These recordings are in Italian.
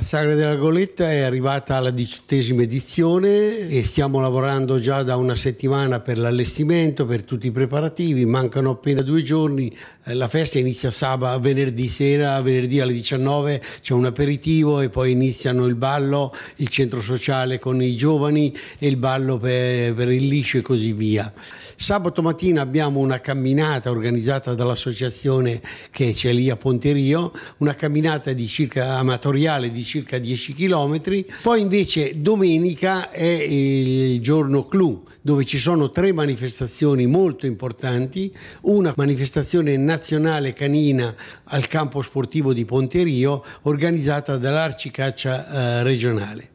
La Sagra della Goletta è arrivata alla diciottesima edizione e stiamo lavorando già da una settimana per l'allestimento, per tutti i preparativi, mancano appena due giorni, eh, la festa inizia sabato, venerdì sera, venerdì alle 19 c'è un aperitivo e poi iniziano il ballo, il centro sociale con i giovani e il ballo per, per il liscio e così via. Sabato mattina abbiamo una camminata organizzata dall'associazione che c'è lì a Ponterio, una camminata di circa amatoriale di circa 10 km. Poi invece domenica è il giorno clou, dove ci sono tre manifestazioni molto importanti, una manifestazione nazionale canina al campo sportivo di Ponterio organizzata dall'Arcicaccia eh, regionale.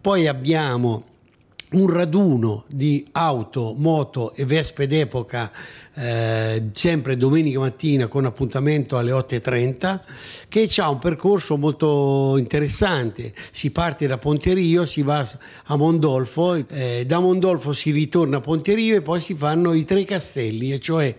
Poi abbiamo un raduno di auto, moto e vespe d'epoca eh, sempre domenica mattina con appuntamento alle 8.30 che ha un percorso molto interessante si parte da Ponterio si va a Mondolfo eh, da Mondolfo si ritorna a Ponterio e poi si fanno i tre castelli e cioè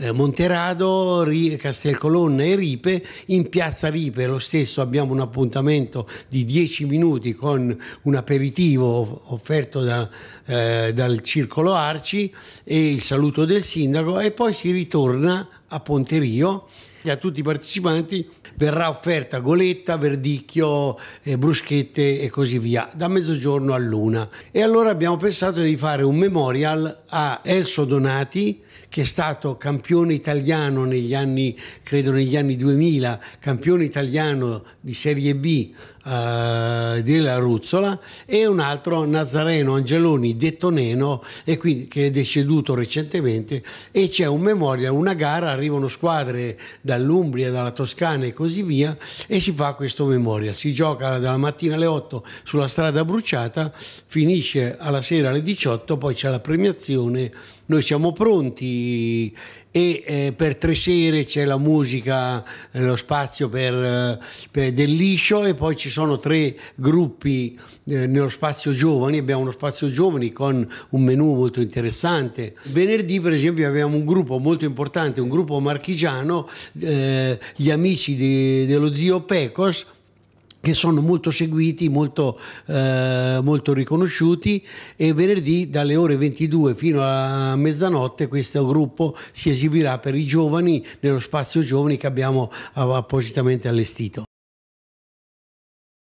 eh, Monterado, Ri, Castelcolonna e Ripe. In piazza Ripe lo stesso abbiamo un appuntamento di 10 minuti con un aperitivo offerto da, eh, dal Circolo Arci e il saluto del sindaco e poi si ritorna a Ponte Rio a tutti i partecipanti verrà offerta goletta, verdicchio, eh, bruschette e così via, da mezzogiorno a luna. E allora abbiamo pensato di fare un memorial a Elso Donati, che è stato campione italiano negli anni, credo negli anni 2000, campione italiano di Serie B eh, della Ruzzola, e un altro Nazareno Angeloni, detto Neno, e quindi, che è deceduto recentemente, e c'è un memorial, una gara, arrivano squadre dall'Umbria, dalla Toscana e così via, e si fa questo memorial. Si gioca dalla mattina alle 8 sulla strada bruciata, finisce alla sera alle 18, poi c'è la premiazione. Noi siamo pronti e eh, per tre sere c'è la musica, eh, lo spazio per, eh, per, del liscio e poi ci sono tre gruppi eh, nello spazio giovani, abbiamo uno spazio giovani con un menù molto interessante. Venerdì per esempio abbiamo un gruppo molto importante, un gruppo marchigiano, eh, gli amici di, dello zio Pecos che sono molto seguiti, molto, eh, molto, riconosciuti e venerdì dalle ore 22 fino a mezzanotte questo gruppo si esibirà per i giovani nello spazio giovani che abbiamo appositamente allestito.